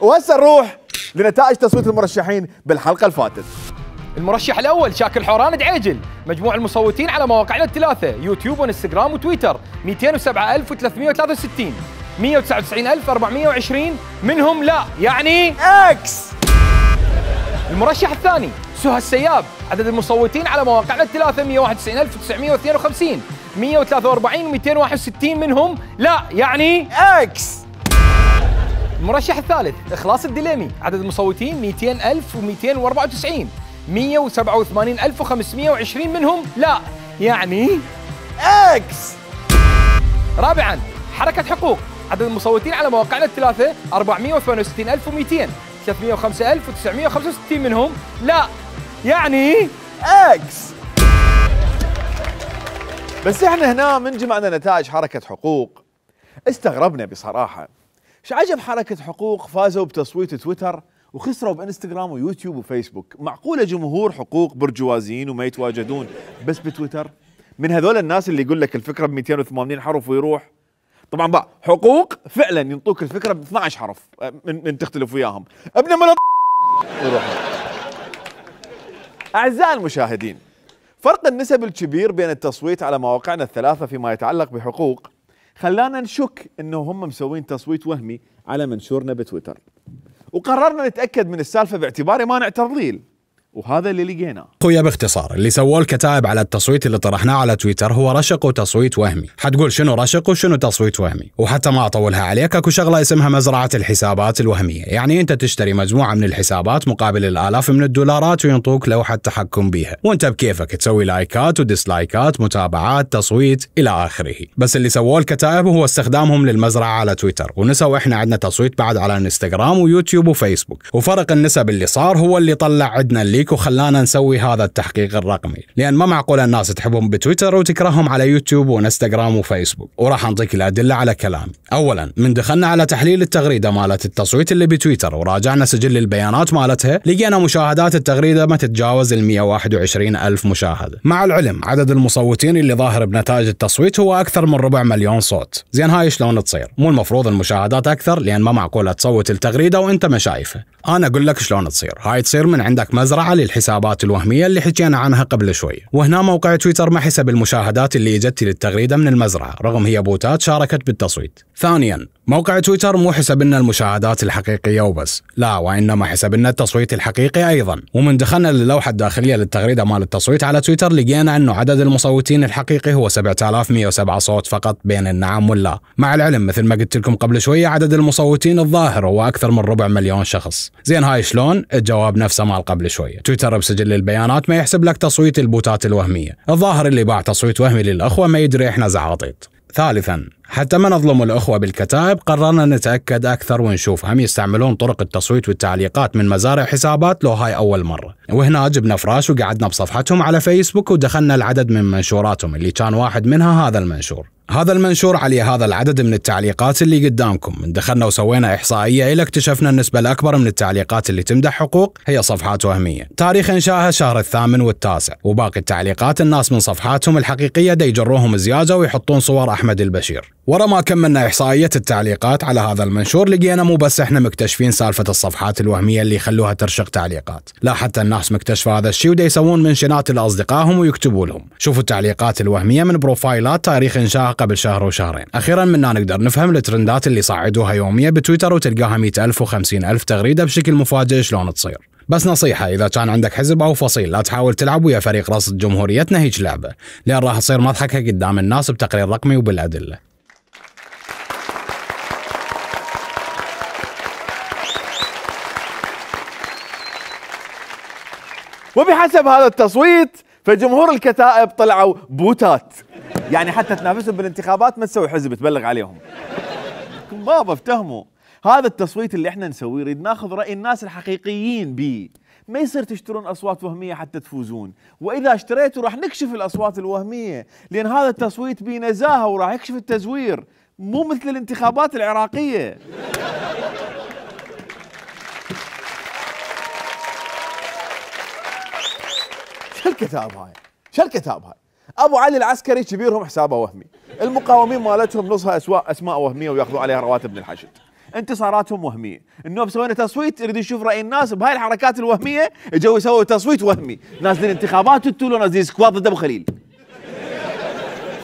وهسه نروح لنتائج تصويت المرشحين بالحلقه الفاتت المرشح الاول شاكر حوران دعيجل مجموع المصوتين على مواقعنا الثلاثه يوتيوب وانستغرام وتويتر 207363 199420 منهم لا يعني اكس المرشح الثاني سهى السياب عدد المصوتين على مواقعنا الثلاثه 191952 143 و261 منهم لا يعني اكس المرشح الثالث إخلاص الدليمي عدد المصوتين 200294 187520 منهم لا يعني اكس رابعا حركة حقوق عدد المصوتين على مواقعنا الثلاثة 468200 305965 منهم لا يعني اكس بس احنا هنا من جمعنا نتائج حركة حقوق استغربنا بصراحة ايش عجب حركه حقوق فازوا بتصويت تويتر وخسروا بانستغرام ويوتيوب وفيسبوك معقوله جمهور حقوق برجوازيين وما يتواجدون بس بتويتر من هذول الناس اللي يقول لك الفكره ب 280 حرف ويروح طبعا بقى حقوق فعلا ينطوك الفكره ب 12 حرف آه، من, من تختلف وياهم ابن ملط اعزائي المشاهدين فرق النسب الكبير بين التصويت على مواقعنا الثلاثه فيما يتعلق بحقوق خلانا نشك انه هم مسوين تصويت وهمي على منشورنا بتويتر وقررنا نتاكد من السالفه باعتباري ما نعترضيل وهذا اللي لقيناه خويا باختصار اللي سووه الكتائب على التصويت اللي طرحناه على تويتر هو رشق وتصويت وهمي حتقول شنو رشق وشنو تصويت وهمي وحتى ما اطولها عليك اكو شغله اسمها مزرعه الحسابات الوهميه يعني انت تشتري مجموعه من الحسابات مقابل الالاف من الدولارات وينطوك لوحه تحكم بيها وانت بكيفك تسوي لايكات وديسلايكات متابعات تصويت الى اخره بس اللي سووه الكتائب هو استخدامهم للمزرعه على تويتر ونسوا احنا عندنا تصويت بعد على انستغرام ويوتيوب وفيسبوك وفرق النسب اللي صار هو اللي طلع عندنا الليك التحقيق وخلانا نسوي هذا التحقيق الرقمي لان ما معقول الناس تحبهم بتويتر وتكرههم على يوتيوب وانستغرام وفيسبوك وراح اعطيك الادله على كلامي اولا من دخلنا على تحليل التغريده مالت التصويت اللي بتويتر وراجعنا سجل البيانات مالتها لقينا مشاهدات التغريده ما تتجاوز ال 121000 ألف مشاهده مع العلم عدد المصوتين اللي ظاهر بنتائج التصويت هو اكثر من ربع مليون صوت زين هاي شلون تصير مو المفروض المشاهدات اكثر لان ما معقول تصوت التغريده وانت ما شايفها انا اقول لك شلون تصير هاي تصير من عندك مزرعه على الحسابات الوهمية اللي حكينا عنها قبل شوي وهنا موقع تويتر ما حسب المشاهدات اللي اجت للتغريدة من المزرعة رغم هي بوتات شاركت بالتصويت ثانيا موقع تويتر مو حسب لنا المشاهدات الحقيقية وبس لا وإنما حسب لنا التصويت الحقيقي أيضا ومن دخلنا للوحة الداخلية للتغريدة مال التصويت على تويتر لقينا أنه عدد المصوتين الحقيقي هو 7107 صوت فقط بين النعم واللا مع العلم مثل ما قلت لكم قبل شوية عدد المصوتين الظاهر هو أكثر من ربع مليون شخص زين هاي شلون الجواب نفسه مال قبل شوية تويتر بسجل البيانات ما يحسب لك تصويت البوتات الوهمية الظاهر اللي باع تصويت وهمي للأخوة ما يدري إحنا زعاطيط ثالثا حتى ما نظلم الأخوة بالكتائب قررنا نتأكد أكثر ونشوف هم يستعملون طرق التصويت والتعليقات من مزارع حسابات لو هاي أول مرة وهنا جبنا فراش وقعدنا بصفحتهم على فيسبوك ودخلنا العدد من منشوراتهم اللي كان واحد منها هذا المنشور هذا المنشور عليه هذا العدد من التعليقات اللي قدامكم من دخلنا وسوينا إحصائية إلى اكتشفنا النسبة الأكبر من التعليقات اللي تمدح حقوق هي صفحات وهمية تاريخ إنشائها شهر الثامن والتاسع وباقي التعليقات الناس من صفحاتهم الحقيقية دي يجروهم زيادة ويحطون صور أحمد البشير ورا ما كملنا إحصائية التعليقات على هذا المنشور لقينا مو بس احنا مكتشفين سالفة الصفحات الوهمية اللي يخلوها ترشق تعليقات لا حتى الناس مكتشفة هذا الشيء ودا يسوون منشنات لأصدقائهم ويكتبوا لهم شوفوا التعليقات الوهمية من بروفايلات تاريخ إنشائها قبل شهر وشهرين أخيرا منا نقدر نفهم الترندات اللي صعدوها يومية بتويتر وتلقاها 100000 و50000 تغريدة بشكل مفاجئ شلون تصير بس نصيحة إذا كان عندك حزب أو فصيل لا تحاول تلعب ويا فريق رصد جمهوريتنا هيج لعبة لأن راح تصير مضحكة قدام الناس بتقرير رقمي وبالأدلة وبحسب هذا التصويت فجمهور الكتائب طلعوا بوتات يعني حتى تنافسهم بالانتخابات ما تسوي حزب تبلغ عليهم بابا افتهموا هذا التصويت اللي احنا نسويه نريد ناخذ راي الناس الحقيقيين به ما يصير تشترون اصوات وهميه حتى تفوزون واذا اشتريتوا راح نكشف الاصوات الوهميه لان هذا التصويت بنزاهه نزاهه وراح يكشف التزوير مو مثل الانتخابات العراقيه شو الكتاب هاي؟ شو الكتاب هاي؟ ابو علي العسكري كبيرهم حسابه وهمي، المقاومين مالتهم نصها اسواء اسماء وهميه وياخذوا عليها رواتب من الحشد. انتصاراتهم وهميه، النوب سوينا تصويت يريد يشوف راي الناس بهاي الحركات الوهميه اجوا يسووا تصويت وهمي، نازلين انتخابات التولو نازلين سكواد ضد ابو خليل.